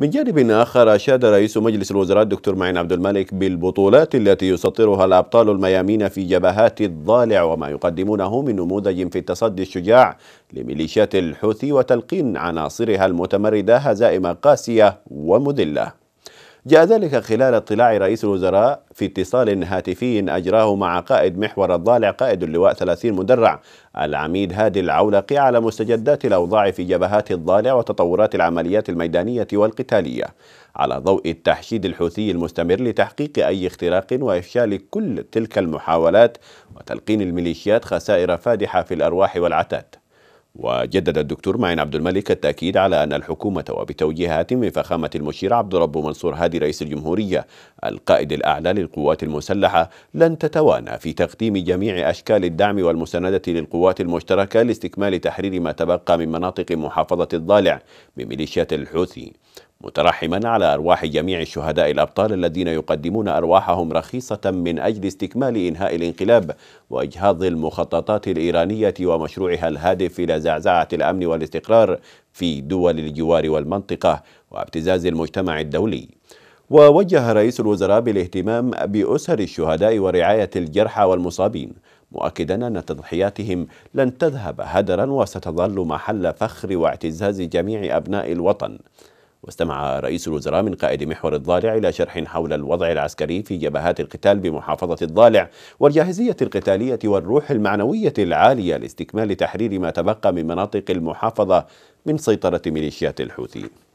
من جانب آخر أشاد رئيس مجلس الوزراء الدكتور معين عبد الملك بالبطولات التي يسطرها الأبطال الميامين في جبهات الضالع وما يقدمونه من نموذج في التصدي الشجاع لميليشيات الحوثي وتلقين عناصرها المتمردة هزائم قاسية ومذلة جاء ذلك خلال اطلاع رئيس الوزراء في اتصال هاتفي أجراه مع قائد محور الضالع قائد اللواء 30 مدرع العميد هادي العولقي على مستجدات الأوضاع في جبهات الضالع وتطورات العمليات الميدانية والقتالية على ضوء التحشيد الحوثي المستمر لتحقيق أي اختراق وإفشال كل تلك المحاولات وتلقين الميليشيات خسائر فادحة في الأرواح والعتاد وجدد الدكتور معين عبد الملك التأكيد على أن الحكومة وبتوجيهات من فخامة المشير عبد الرب منصور هادي رئيس الجمهورية القائد الأعلى للقوات المسلحة لن تتوانى في تقديم جميع أشكال الدعم والمساندة للقوات المشتركة لاستكمال تحرير ما تبقى من مناطق محافظة الضالع بميليشيات الحوثي مترحما على أرواح جميع الشهداء الأبطال الذين يقدمون أرواحهم رخيصة من أجل استكمال إنهاء الانقلاب وإجهاض المخططات الإيرانية ومشروعها الهادف إلى زعزعة الأمن والاستقرار في دول الجوار والمنطقة وابتزاز المجتمع الدولي ووجه رئيس الوزراء بالاهتمام بأسر الشهداء ورعاية الجرحى والمصابين مؤكدا أن تضحياتهم لن تذهب هدرا وستظل محل فخر واعتزاز جميع أبناء الوطن واستمع رئيس الوزراء من قائد محور الضالع إلى شرح حول الوضع العسكري في جبهات القتال بمحافظة الضالع والجاهزية القتالية والروح المعنوية العالية لاستكمال تحرير ما تبقى من مناطق المحافظة من سيطرة ميليشيات الحوثي